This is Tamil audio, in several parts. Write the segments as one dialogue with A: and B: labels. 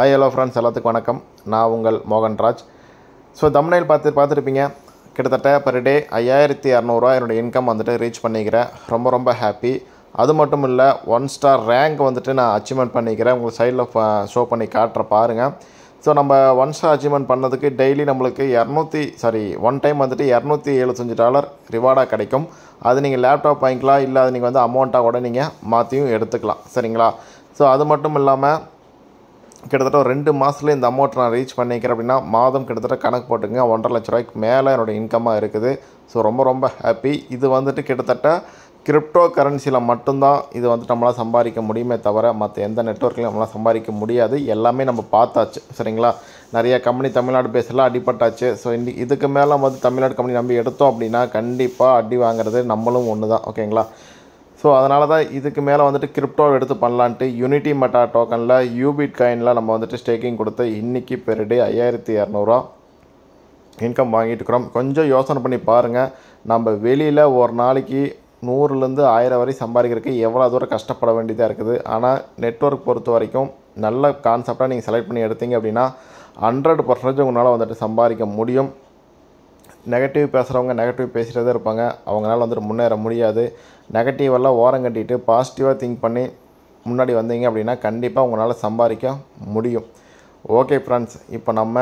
A: ஐ ஹலோ ஃப்ரெண்ட்ஸ் எல்லாத்துக்கும் வணக்கம் நான் உங்கள் மோகன்ராஜ் ஸோ தமிழில் பார்த்து பார்த்துருப்பீங்க கிட்டத்தட்ட பர் டே ஐயாயிரத்தி இரநூறுவா என்னோடய இன்கம் வந்துட்டு ரீச் பண்ணிக்கிறேன் ரொம்ப ரொம்ப ஹாப்பி அது மட்டும் இல்லை ஒன் ஸ்டார் ரேங்க் வந்துட்டு நான் அச்சீவ்மெண்ட் பண்ணிக்கிறேன் உங்கள் சைடில் ஷோ பண்ணி காட்டுற பாருங்கள் ஸோ நம்ம ஒன் ஸ்டார் அச்சீவ்மெண்ட் பண்ணதுக்கு டெய்லி நம்மளுக்கு இரநூத்தி சாரி ஒன் டைம் வந்துட்டு இரநூத்தி எழுபத்தஞ்சி டாலர் ரிவார்டாக கிடைக்கும் அது நீங்கள் லேப்டாப் வாங்கிக்கலாம் இல்லை அது நீங்கள் வந்து அமௌண்ட்டாக கூட நீங்கள் மாற்றியும் எடுத்துக்கலாம் சரிங்களா ஸோ அது மட்டும் இல்லாமல் கிட்டத்தட்ட ஒரு ரெண்டு மாதத்தில் இந்த அமௌண்ட் நான் ரீச் பண்ணிக்கிறேன் அப்படின்னா மாதம் கிட்டத்தட்ட கணக்கு போட்டுங்க ஒன்றரை லட்ச ரூபாய்க்கு மேலே என்னோடய இன்கம்மாக இருக்குது ஸோ ரொம்ப ரொம்ப ஹாப்பி இது வந்துட்டு கிட்டத்தட்ட கிரிப்டோ கரன்சியில் மட்டும்தான் இது வந்துட்டு நம்மளால் சம்பாதிக்க முடியுமே தவிர மற்ற எந்த நெட்ஒர்க்லையும் நம்மளால் சம்பாதிக்க முடியாது எல்லாமே நம்ம பார்த்தாச்சு சரிங்களா நிறைய கம்பெனி தமிழ்நாடு பேசலாம் அடிப்பட்டாச்சு ஸோ இன் இதுக்கு மேலே வந்து தமிழ்நாடு கம்பெனி நம்பி எடுத்தோம் அப்படின்னா கண்டிப்பாக அடி வாங்குறது நம்மளும் ஒன்று தான் ஓகேங்களா ஸோ அதனால தான் இதுக்கு மேலே வந்துட்டு கிரிப்டோ எடுத்து பண்ணலான்ட்டு யூனிட்டி மெட்டா டோக்கனில் யூபிட் காயினில் நம்ம வந்துட்டு ஸ்டேக்கிங் கொடுத்து இன்றைக்கி பெர் டே ஐயாயிரத்தி இரநூறுவா இன்கம் வாங்கிட்டு இருக்கிறோம் கொஞ்சம் யோசனை பண்ணி பாருங்கள் நம்ம வெளியில் ஒரு நாளைக்கு நூறுலேருந்து ஆயிரம் வரை சம்பாதிக்கிறதுக்கு எவ்வளோ தூரம் கஷ்டப்பட வேண்டியதாக இருக்குது ஆனால் நெட்ஒர்க் பொறுத்த வரைக்கும் நல்ல கான்செப்டாக நீங்கள் செலக்ட் பண்ணி எடுத்தீங்க அப்படின்னா ஹண்ட்ரட் பர்சன்டேஜ் உங்களால் வந்துட்டு சம்பாதிக்க முடியும் நெகட்டிவ் பேசுகிறவங்க நெகட்டிவ் பேசிகிட்டே தான் இருப்பாங்க அவங்களால வந்துட்டு முன்னேற முடியாது நெகட்டிவெல்லாம் ஓரம் கட்டிட்டு பாசிட்டிவாக திங்க் பண்ணி முன்னாடி வந்தீங்க அப்படின்னா கண்டிப்பாக உங்களால் சம்பாதிக்க முடியும் ஓகே ஃப்ரெண்ட்ஸ் இப்போ நம்ம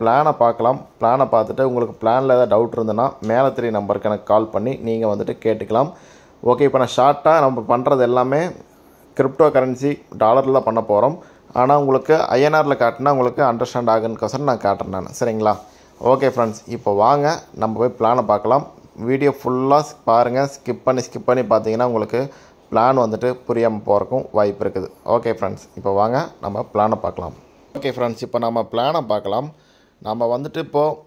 A: பிளானை பார்க்கலாம் பிளானை பார்த்துட்டு உங்களுக்கு பிளானில் ஏதாவது டவுட் இருந்ததுன்னா மேலே த்ரீ நம்பருக்கு எனக்கு கால் பண்ணி நீங்கள் வந்துட்டு கேட்டுக்கலாம் ஓகே இப்போ நான் ஷார்ட்டாக நம்ம பண்ணுறது எல்லாமே கிரிப்டோ கரன்சி டாலரில் தான் பண்ண போகிறோம் ஆனால் உங்களுக்கு ஐஎன்ஆரில் காட்டினா உங்களுக்கு அண்டர்ஸ்டாண்ட் ஆகுன்னு நான் காட்டுறேன் நான் சரிங்களா ஓகே ஃப்ரெண்ட்ஸ் இப்போ வாங்க நம்ம போய் பிளானை பார்க்கலாம் வீடியோ ஃபுல்லாக பாருங்கள் ஸ்கிப் பண்ணி ஸ்கிப் பண்ணி பார்த்தீங்கன்னா உங்களுக்கு பிளான் வந்துட்டு புரியாமல் போகிறக்கும் வாய்ப்பு இருக்குது ஓகே ஃப்ரெண்ட்ஸ் இப்போ வாங்க நம்ம பிளானை பார்க்கலாம் ஓகே ஃப்ரெண்ட்ஸ் இப்போ நம்ம பிளானை பார்க்கலாம் நம்ம வந்துட்டு இப்போது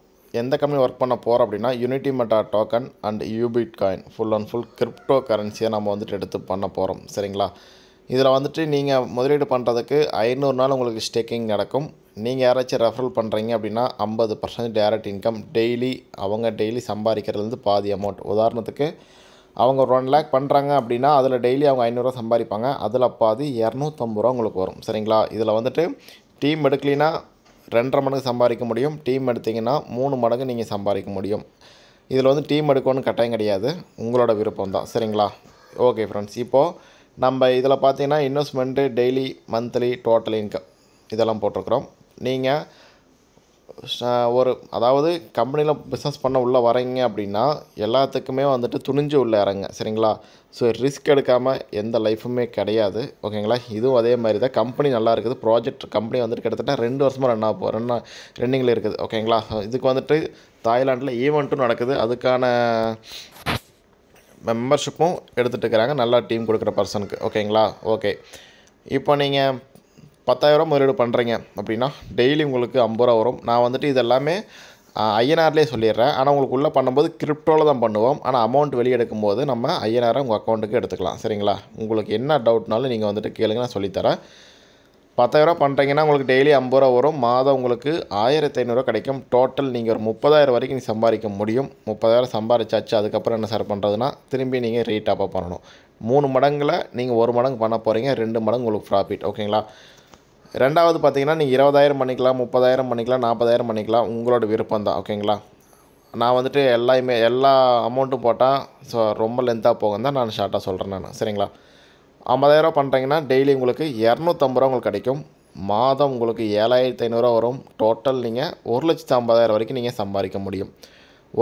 A: எந்த கம்பெனி ஒர்க் பண்ண போகிறோம் அப்படின்னா Unity Meta token and UBit coin full and full crypto கரன்சியை நம்ம வந்துட்டு எடுத்து பண்ண போகிறோம் சரிங்களா இதில் வந்துட்டு நீங்கள் முதலீடு பண்ணுறதுக்கு ஐநூறு நாள் உங்களுக்கு ஸ்டேக்கிங் நடக்கும் நீங்கள் யாராச்சும் ரெஃபரல் பண்ணுறீங்க அப்படின்னா ஐம்பது பர்சன்ட் டேரக்ட் இன்கம் டெய்லி அவங்க டெய்லி சம்பாதிக்கிறதுலேருந்து பாதி அமௌண்ட் உதாரணத்துக்கு அவங்க ஒரு ஒன் லேக் பண்ணுறாங்க அப்படின்னா அதில் டெய்லி அவங்க ஐநூறுரூவா சம்பாதிப்பாங்க அதில் பாதி இரநூத்தம்பது ரூபா உங்களுக்கு வரும் சரிங்களா இதில் வந்துட்டு டீம் எடுக்கலைன்னா ரெண்டரை மடங்கு சம்பாதிக்க முடியும் டீம் எடுத்திங்கன்னா மூணு மடங்கு நீங்கள் சம்பாதிக்க முடியும் இதில் வந்து டீம் எடுக்கணும்னு கட்டாயம் கிடையாது உங்களோட விருப்பம் தான் சரிங்களா ஓகே ஃப்ரெண்ட்ஸ் இப்போது நம்ம இதில் பார்த்தீங்கன்னா investment daily monthly total income இதெல்லாம் போட்டிருக்கிறோம் நீங்கள் ஒரு அதாவது கம்பெனியில் பிஸ்னஸ் பண்ண உள்ளே வரீங்க அப்படின்னா எல்லாத்துக்குமே வந்துட்டு துணிஞ்சு உள்ளே இறங்க சரிங்களா ஸோ ரிஸ்க் எடுக்காமல் எந்த லைஃபுமே கிடையாது ஓகேங்களா இதுவும் அதே மாதிரி தான் கம்பெனி நல்லா இருக்குது ப்ராஜெக்ட் கம்பெனி வந்துட்டு கிட்டத்தட்ட ரெண்டு வருஷமாக ரன் ஆகும் ரன் ரெண்டிங்கில் இருக்குது ஓகேங்களா இதுக்கு வந்துட்டு தாய்லாண்டில் ஈவெண்ட்டும் நடக்குது அதுக்கான மெம்பர்ஷிப்பும் எடுத்துகிட்டு இருக்கிறாங்க நல்லா டீம் கொடுக்குற பர்சனுக்கு ஓகேங்களா ஓகே இப்போ நீங்கள் பத்தாயிரம் முதலீடு பண்ணுறீங்க அப்படின்னா டெய்லி உங்களுக்கு ஐம்பது ரூபா வரும் நான் வந்துட்டு இதெல்லாமே ஐயனார்லேயே ஐஎன்ஆர்லேயே சொல்லிடுறேன் ஆனால் உங்களுக்கு உள்ளே பண்ணும்போது கிரிப்டோவில் தான் பண்ணுவோம் ஆனால் அமௌண்ட் வெளியே எடுக்கும்போது நம்ம ஐஎன்ஆரை உங்கள் அக்கௌண்ட்டுக்கு எடுத்துக்கலாம் சரிங்களா உங்களுக்கு என்ன டவுட்னாலும் நீங்கள் வந்துட்டு கேளுங்க நான் சொல்லித்தரேன் பத்தாயிரரூவா பண்ணுறீங்கன்னா உங்களுக்கு டெய்லி ஐம்பது ரூபா வரும் மாதம் உங்களுக்கு ஆயிரத்தி ஐநூறுரூவா கிடைக்கும் டோட்டல் நீங்கள் ஒரு முப்பதாயிரம் வரைக்கும் நீ சம்பாதிக்க முடியும் முப்பதாயிரம் சம்பாதிச்சாச்சு அதுக்கப்புறம் என்ன சார் பண்ணுறதுன்னா திரும்பி நீங்கள் ரீ பண்ணணும் மூணு மடங்கில் நீங்கள் ஒரு மடங்கு பண்ண போகிறீங்க ரெண்டு மடங்கு உங்களுக்கு ப்ராஃபிட் ஓகேங்களா ரெண்டாவது பார்த்தீங்கன்னா நீங்கள் இருபதாயிரம் பண்ணிக்கலாம் முப்பதாயிரம் பண்ணிக்கலாம் நாற்பதாயிரம் பண்ணிக்கலாம் உங்களோட விருப்பம் தான் ஓகேங்களா நான் வந்துட்டு எல்லாமே எல்லா அமௌண்ட்டும் போட்டால் ஸோ ரொம்ப லென்த்தாக போகும் தான் நான் ஷார்ட்டாக சொல்கிறேன் நான் சரிங்களா ஐம்பதாயிரரூவா பண்ணுறீங்கன்னா டெய்லி உங்களுக்கு இரநூத்தம்பது ரூபா உங்களுக்கு கிடைக்கும் மாதம் உங்களுக்கு ஏழாயிரத்தி ஐநூறுரூவா வரும் டோட்டல் நீங்கள் ஒரு லட்சத்து ஐம்பதாயிரம் வரைக்கும் நீங்கள் சம்பாதிக்க முடியும்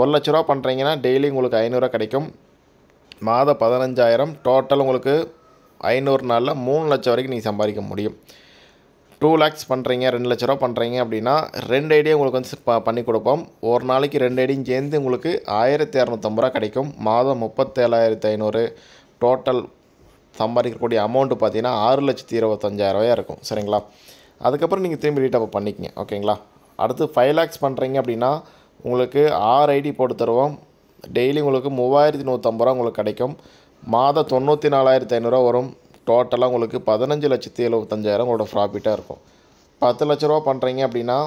A: ஒரு லட்ச ரூபா பண்ணுறீங்கன்னா டெய்லி உங்களுக்கு ஐநூறுரூவா கிடைக்கும் மாதம் பதினஞ்சாயிரம் டோட்டல் உங்களுக்கு ஐநூறு நாளில் மூணு லட்சம் வரைக்கும் நீங்கள் சம்பாதிக்க முடியும் டூ லேக்ஸ் பண்ணுறீங்க ரெண்டு லட்ச ரூபா பண்ணுறீங்க அப்படின்னா ரெண்டு ஐடியும் உங்களுக்கு வந்து பண்ணி கொடுப்போம் ஒரு நாளைக்கு ரெண்டு ஐடியும் சேர்ந்து உங்களுக்கு ஆயிரத்தி இரநூத்தம்பது ரூபா கிடைக்கும் மாதம் முப்பத்தேழாயிரத்தி ஐநூறு டோட்டல் சம்பாதிக்கக்கூடிய அமௌண்ட்டு பார்த்தீங்கன்னா ஆறு லட்சத்தி இருபத்தஞ்சாயிரரூவாயாக இருக்கும் சரிங்களா அதுக்கப்புறம் நீங்கள் திரும்பி ரீட்டப் பண்ணிக்கங்க ஓகேங்களா அடுத்து ஃபைவ் லேக்ஸ் பண்ணுறீங்க அப்படின்னா உங்களுக்கு ஆறு ஐடி போட்டு தருவோம் டெய்லி உங்களுக்கு மூவாயிரத்தி நூற்றம்பது ரூபா உங்களுக்கு கிடைக்கும் மாதம் தொண்ணூற்றி நாலாயிரத்தி ஐநூறுரூவா வரும் டோட்டலாக உங்களுக்கு பதினஞ்சு லட்சத்தி எழுபத்தஞ்சாயிரம் உங்களோட ப்ராஃபிட்டாக இருக்கும் பத்து லட்ச ரூபா பண்ணுறீங்க அப்படின்னா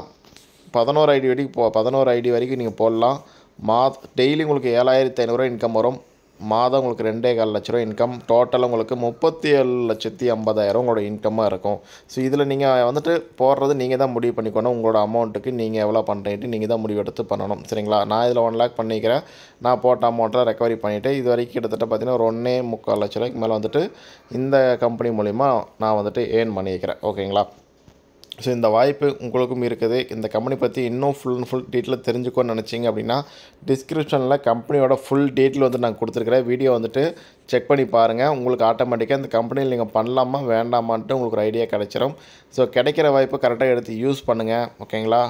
A: பதினோரு ஐடி வரைக்கும் போ பதினோரு ஐடி வரைக்கும் நீங்கள் போடலாம் மா டெய்லி உங்களுக்கு ஏழாயிரத்தி ஐநூறுரூவா இன்கம் வரும் மாதம் உங்களுக்கு ரெண்டே கால் லட்ச ரூபா இன்கம் டோட்டலாக உங்களுக்கு முப்பத்தி ஏழு லட்சத்தி ஐம்பதாயிரம் உங்களோட இன்கமாக இருக்கும் ஸோ இதில் நீங்கள் வந்துட்டு போடுறது நீங்கள் தான் முடிவு பண்ணிக்கணும் உங்களோட அமௌண்ட்டுக்கு நீங்கள் எவ்வளோ பண்ணுறேன்ட்டு நீங்கள் தான் முடிவு எடுத்து பண்ணணும் சரிங்களா நான் இதில் ஒன் லேக் பண்ணிக்கிறேன் நான் போட்ட அமௌண்ட்டை ரெக்கவரி பண்ணிவிட்டு இது வரைக்கும் கிட்டத்தட்ட பார்த்தீங்கன்னா ஒரு ஒன்றே முக்கால் லட்ச ரூபாய்க்கு மேலே வந்துட்டு இந்த கம்பெனி மூலிமா நான் வந்துட்டு ஏர்ன் பண்ணிக்கிறேன் ஓகேங்களா ஸோ இந்த வாய்ப்பு உங்களுக்கும் இருக்குது இந்த கம்பெனி பற்றி இன்னும் ஃபுல் அண்ட் ஃபுல் டீட்டெயில் தெரிஞ்சுக்கோன்னு நினச்சிங்க அப்படின்னா டிஸ்கிரிப்ஷனில் கம்பெனியோட ஃபுல் டீட்டெயில் வந்து நான் கொடுத்துருக்குறேன் வீடியோ வந்துட்டு செக் பண்ணி பாருங்கள் உங்களுக்கு ஆட்டோமேட்டிக்காக இந்த கம்பெனியில் நீங்கள் பண்ணலாமா வேண்டாமான்ட்டு உங்களுக்கு ஒரு ஐடியா கிடச்சிரும் ஸோ கிடைக்கிற வாய்ப்பு கரெக்டாக எடுத்து யூஸ் பண்ணுங்கள் ஓகேங்களா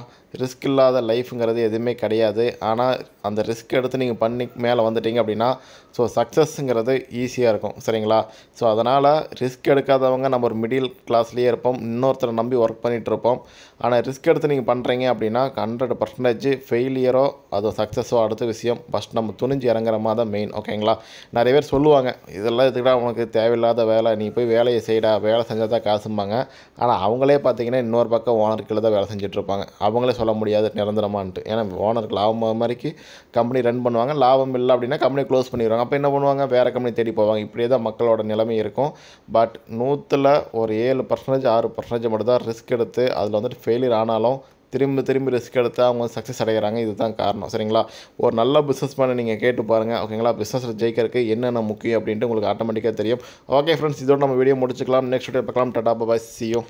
A: ரிஸ்க் இல்லாத லைஃப்புங்கிறது எதுவுமே கிடையாது ஆனால் அந்த ரிஸ்க் எடுத்து நீங்கள் பண்ணி மேலே வந்துட்டீங்க அப்படின்னா ஸோ சக்ஸஸ்ங்கிறது ஈஸியாக இருக்கும் சரிங்களா ஸோ அதனால் ரிஸ்க் எடுக்காதவங்க நம்ம ஒரு மிடில் கிளாஸ்லேயே இருப்போம் இன்னொருத்தரை நம்பி ஒர்க் பண்ணிகிட்டு இருப்போம் ஆனால் ரிஸ்க் எடுத்து நீங்கள் பண்ணுறீங்க அப்படின்னா ஹண்ட்ரட் பர்சன்டேஜ் ஃபெயிலியரோ அது சக்ஸஸோ அடுத்த விஷயம் ஃபஸ்ட் நம்ம துணிஞ்சு இறங்குற மாதிரி தான் மெயின் ஓகேங்களா நிறைய பேர் சொல்லுவாங்க இதெல்லாம் எதுக்குடா உனக்கு தேவையில்லாத வேலை நீ போய் வேலையை செய்டா வேலை செஞ்சால் தான் காசும்பாங்க ஆனால் அவங்களே பார்த்தீங்கன்னா இன்னொரு பக்கம் ஓனர் தான் வேலை செஞ்சிட்ருப்பாங்க அவங்களே சொல்ல முடியாது நிரந்தரமான்ட்டு ஏன்னா ஓனருக்கு லாபம் மாதிரிக்கு கம்பெனி ரன் பண்ணுவாங்க லாபம் இல்லை அப்படின்னா கம்பெனி க்ளோஸ் பண்ணிடுவாங்க அப்போ என்ன பண்ணுவாங்க வேறு கம்பெனி தேடி போவாங்க இப்படியே தான் மக்களோட நிலைமை இருக்கும் பட் நூற்றில் ஒரு ஏழு பர்சன்டேஜ் ஆறு பர்சன்டேஜ் மட்டும் தான் ரிஸ்க் எடுத்து அதில் வந்துட்டு ஃபெயிலியர் ஆனாலும் திரும்ப திரும்ப ரிஸ்க் எடுத்து அவங்க சக்ஸஸ் அடைகிறாங்க இதுதான் காரணம் சரிங்களா ஒரு நல்ல பிஸ்னஸ் மேனை நீங்கள் கேட்டு பாருங்கள் ஓகேங்களா பிஸ்னஸில் ஜெயிக்கிறதுக்கு என்னென்ன முக்கியம் அப்படின்ட்டு உங்களுக்கு ஆட்டோமேட்டிக்காக தெரியும் ஓகே ஃப்ரெண்ட்ஸ் இதோட நம்ம வீடியோ முடிச்சுக்கலாம் நெக்ஸ்ட் வீடியோ பார்க்கலாம் டாடா பாய் சியோ